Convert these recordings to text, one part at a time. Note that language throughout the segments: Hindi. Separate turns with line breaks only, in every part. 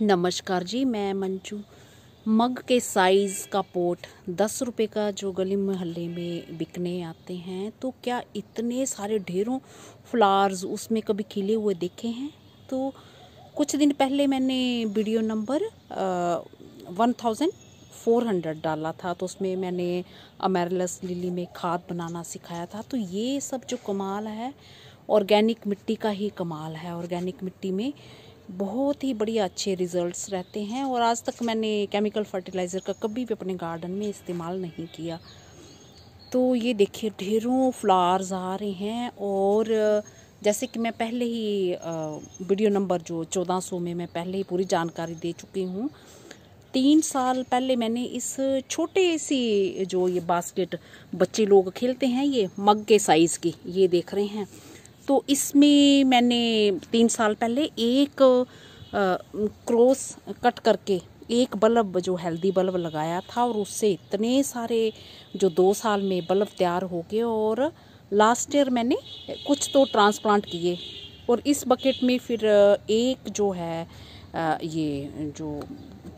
नमस्कार जी मैं मंचू मग के साइज़ का पोट दस रुपए का जो गली मोहल्ले में बिकने आते हैं तो क्या इतने सारे ढेरों फ्लावर्स उसमें कभी खिले हुए देखे हैं तो कुछ दिन पहले मैंने video number one thousand four hundred डाला था तो उसमें मैंने अमेरलस लिली में खाद बनाना सिखाया था तो ये सब जो कमाल है ऑर्गेनिक मिट्टी का ही कमाल है ऑर्गेनिक मिट्टी में बहुत ही बढ़िया अच्छे रिज़ल्ट्स रहते हैं और आज तक मैंने केमिकल फर्टिलाइज़र का कभी भी अपने गार्डन में इस्तेमाल नहीं किया तो ये देखिए ढेरों फ्लावर्स आ रहे हैं और जैसे कि मैं पहले ही वीडियो नंबर जो 1400 में मैं पहले ही पूरी जानकारी दे चुकी हूँ तीन साल पहले मैंने इस छोटे सी जो ये बास्केट बच्चे लोग खेलते हैं ये मग के साइज़ की ये देख रहे हैं तो इसमें मैंने तीन साल पहले एक क्रॉस कट करके एक बल्ब जो हेल्दी बल्ब लगाया था और उससे इतने सारे जो दो साल में बल्ब तैयार हो गए और लास्ट ईयर मैंने कुछ तो ट्रांसप्लांट किए और इस बकेट में फिर एक जो है ये जो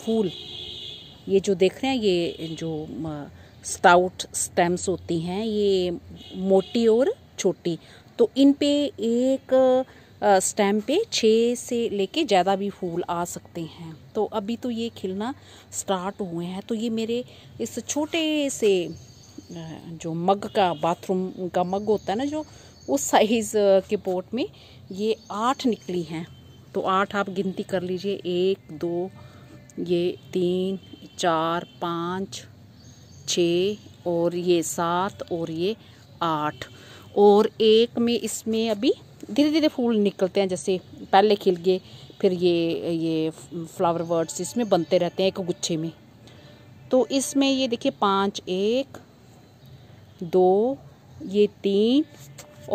फूल ये जो देख रहे हैं ये जो स्टाउट स्टेम्स होती हैं ये मोटी और छोटी तो इन पे एक स्टेम पे छः से लेके ज़्यादा भी फूल आ सकते हैं तो अभी तो ये खिलना स्टार्ट हुए हैं तो ये मेरे इस छोटे से जो मग का बाथरूम का मग होता है ना जो उस साइज़ के पोट में ये आठ निकली हैं तो आठ आप गिनती कर लीजिए एक दो ये तीन चार पाँच छ और ये सात और ये आठ और एक में इसमें अभी धीरे धीरे फूल निकलते हैं जैसे पहले खिल गए फिर ये ये फ्लावर वर्ड्स इसमें बनते रहते हैं एक गुच्छे में तो इसमें ये देखिए पाँच एक दो ये तीन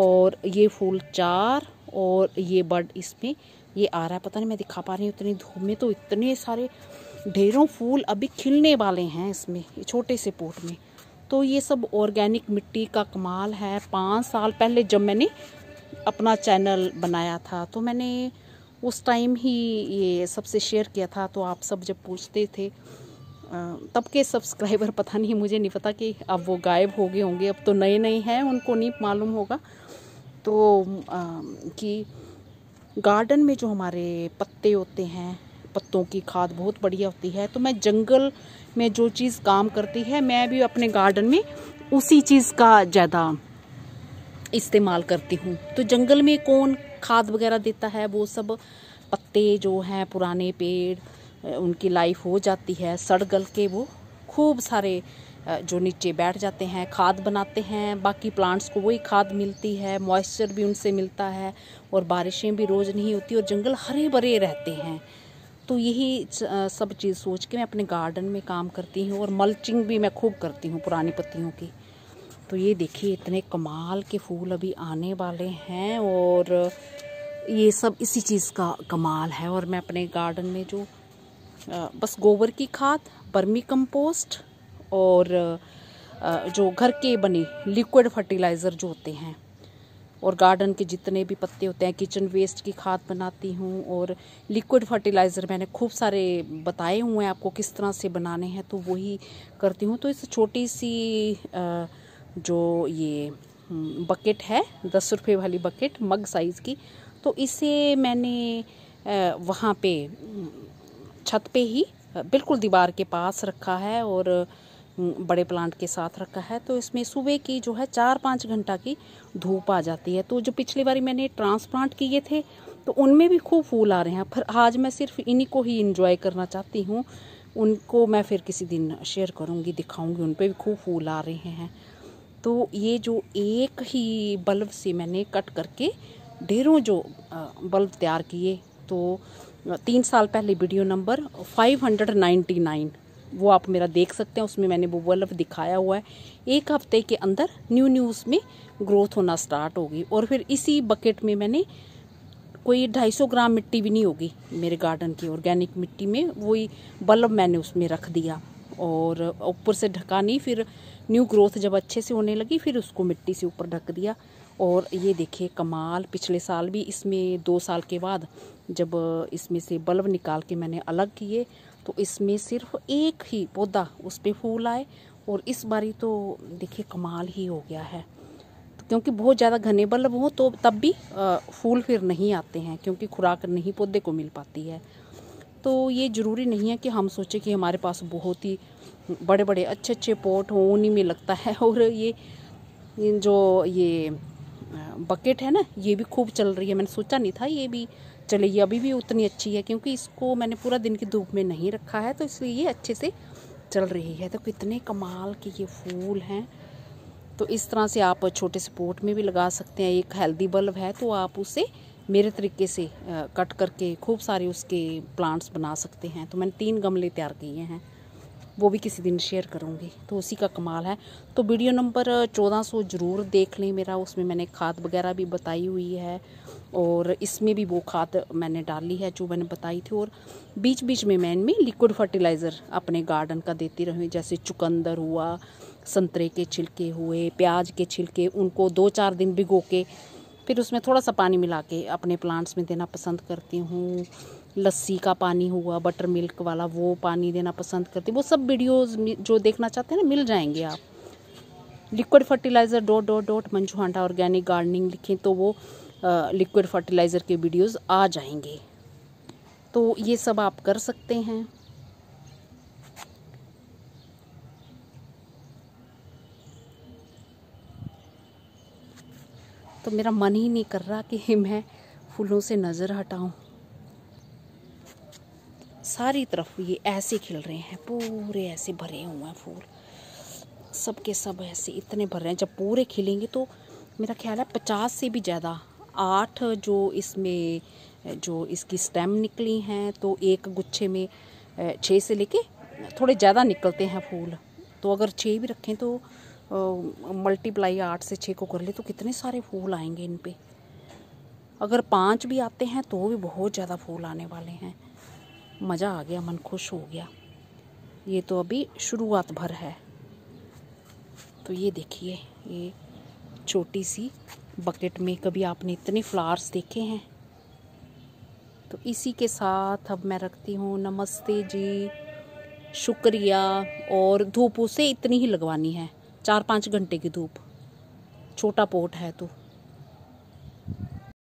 और ये फूल चार और ये बर्ड इसमें ये आ रहा है पता नहीं मैं दिखा पा रही हूँ इतनी धूप में तो इतने सारे ढेरों फूल अभी खिलने वाले हैं इसमें छोटे से पोट में तो ये सब ऑर्गेनिक मिट्टी का कमाल है पाँच साल पहले जब मैंने अपना चैनल बनाया था तो मैंने उस टाइम ही ये सबसे शेयर किया था तो आप सब जब पूछते थे तब के सब्सक्राइबर पता नहीं मुझे नहीं पता कि अब वो गायब हो गए होंगे अब तो नए नए हैं उनको नहीं मालूम होगा तो कि गार्डन में जो हमारे पत्ते होते हैं पत्तों की खाद बहुत बढ़िया होती है तो मैं जंगल में जो चीज़ काम करती है मैं भी अपने गार्डन में उसी चीज़ का ज़्यादा इस्तेमाल करती हूँ तो जंगल में कौन खाद वगैरह देता है वो सब पत्ते जो हैं पुराने पेड़ उनकी लाइफ हो जाती है सड़ गल के वो खूब सारे जो नीचे बैठ जाते हैं खाद बनाते हैं बाकी प्लांट्स को वही खाद मिलती है मॉइस्चर भी उनसे मिलता है और बारिशें भी रोज़ नहीं होती और जंगल हरे भरे रहते हैं तो यही सब चीज़ सोच के मैं अपने गार्डन में काम करती हूँ और मल्चिंग भी मैं खूब करती हूँ पुरानी पत्तियों की तो ये देखिए इतने कमाल के फूल अभी आने वाले हैं और ये सब इसी चीज़ का कमाल है और मैं अपने गार्डन में जो बस गोबर की खाद बर्मी कंपोस्ट और जो घर के बने लिक्विड फर्टिलाइज़र जो होते हैं और गार्डन के जितने भी पत्ते होते हैं किचन वेस्ट की खाद बनाती हूँ और लिक्विड फर्टिलाइज़र मैंने खूब सारे बताए हुए हैं आपको किस तरह से बनाने हैं तो वही करती हूँ तो इस छोटी सी जो ये बकेट हम्म, है दस रुपये वाली बकेट मग साइज़ की तो इसे मैंने वहाँ पे छत पे ही बिल्कुल दीवार के पास रखा है और बड़े प्लांट के साथ रखा है तो इसमें सुबह की जो है चार पाँच घंटा की धूप आ जाती है तो जो पिछली बारी मैंने ट्रांसप्लांट किए थे तो उनमें भी खूब फूल आ रहे हैं पर आज मैं सिर्फ इन्हीं को ही इन्जॉय करना चाहती हूँ उनको मैं फिर किसी दिन शेयर करूँगी दिखाऊँगी उन पर भी खूब फूल आ रहे हैं तो ये जो एक ही बल्ब से मैंने कट करके ढेरों जो बल्ब तैयार किए तो तीन साल पहले वीडियो नंबर 599 वो आप मेरा देख सकते हैं उसमें मैंने वो बल्ब दिखाया हुआ है एक हफ्ते के अंदर न्यू न्यू उसमें ग्रोथ होना स्टार्ट होगी और फिर इसी बकेट में मैंने कोई 250 ग्राम मिट्टी भी नहीं होगी मेरे गार्डन की ऑर्गेनिक मिट्टी में वही बल्ब मैंने उसमें रख दिया और ऊपर से ढका नहीं फिर न्यू ग्रोथ जब अच्छे से होने लगी फिर उसको मिट्टी से ऊपर ढक दिया और ये देखिए कमाल पिछले साल भी इसमें दो साल के बाद जब इसमें से बल्ब निकाल के मैंने अलग किए तो इसमें सिर्फ एक ही पौधा उस पर फूल आए और इस बारी तो देखिए कमाल ही हो गया है तो क्योंकि बहुत ज़्यादा घने बल्ब हों तो तब भी फूल फिर नहीं आते हैं क्योंकि खुराक नहीं पौधे को मिल पाती है तो ये ज़रूरी नहीं है कि हम सोचें कि हमारे पास बहुत ही बड़े बड़े अच्छे अच्छे पोट हों उन्हीं में लगता है और ये जो ये बकेट है ना ये भी खूब चल रही है मैंने सोचा नहीं था ये भी चलो ये अभी भी उतनी अच्छी है क्योंकि इसको मैंने पूरा दिन की धूप में नहीं रखा है तो इसलिए ये अच्छे से चल रही है तो कितने कमाल के ये फूल हैं तो इस तरह से आप छोटे से पोट में भी लगा सकते हैं एक हेल्दी बल्ब है तो आप उसे मेरे तरीके से कट करके खूब सारे उसके प्लांट्स बना सकते हैं तो मैंने तीन गमले तैयार किए हैं वो भी किसी दिन शेयर करूँगी तो उसी का कमाल है तो वीडियो नंबर चौदह सौ ज़रूर देख लें मेरा उसमें मैंने खाद वगैरह भी बताई हुई है और इसमें भी वो खाद मैंने डाली है जो मैंने बताई थी और बीच बीच में मैं इनमें लिक्विड फर्टिलाइज़र अपने गार्डन का देती रहूँ जैसे चुकंदर हुआ संतरे के छिलके हुए प्याज के छिलके उनको दो चार दिन भिगो के फिर उसमें थोड़ा सा पानी मिला के अपने प्लांट्स में देना पसंद करती हूँ लस्सी का पानी हुआ बटर मिल्क वाला वो पानी देना पसंद करती वो सब वीडियोस जो देखना चाहते हैं ना मिल जाएंगे आप liquid fertiliser dot dot dot Manju Handa organic gardening लिखें तो वो लिक्विड फर्टिलाइज़र के वीडियोस आ जाएंगे तो ये सब आप कर सकते हैं तो मेरा मन ही नहीं कर रहा कि मैं फूलों से नज़र हटाऊँ सारी तरफ ये ऐसे खिल रहे हैं पूरे ऐसे भरे हुए हैं फूल सब के सब ऐसे इतने भर रहे हैं जब पूरे खिलेंगे तो मेरा ख्याल है पचास से भी ज़्यादा आठ जो इसमें जो इसकी स्टेम निकली हैं तो एक गुच्छे में छः से लेके थोड़े ज़्यादा निकलते हैं फूल तो अगर छः भी रखें तो मल्टीप्लाई आठ से छः को कर ले तो कितने सारे फूल आएंगे इन पर अगर पाँच भी आते हैं तो भी बहुत ज़्यादा फूल आने वाले हैं मज़ा आ गया मन खुश हो गया ये तो अभी शुरुआत भर है तो ये देखिए ये छोटी सी बकेट में कभी आपने इतने फ्लावर्स देखे हैं तो इसी के साथ अब मैं रखती हूँ नमस्ते जी शुक्रिया और धूप उसे इतनी ही लगवानी है चार पाँच घंटे की धूप छोटा पोट है तो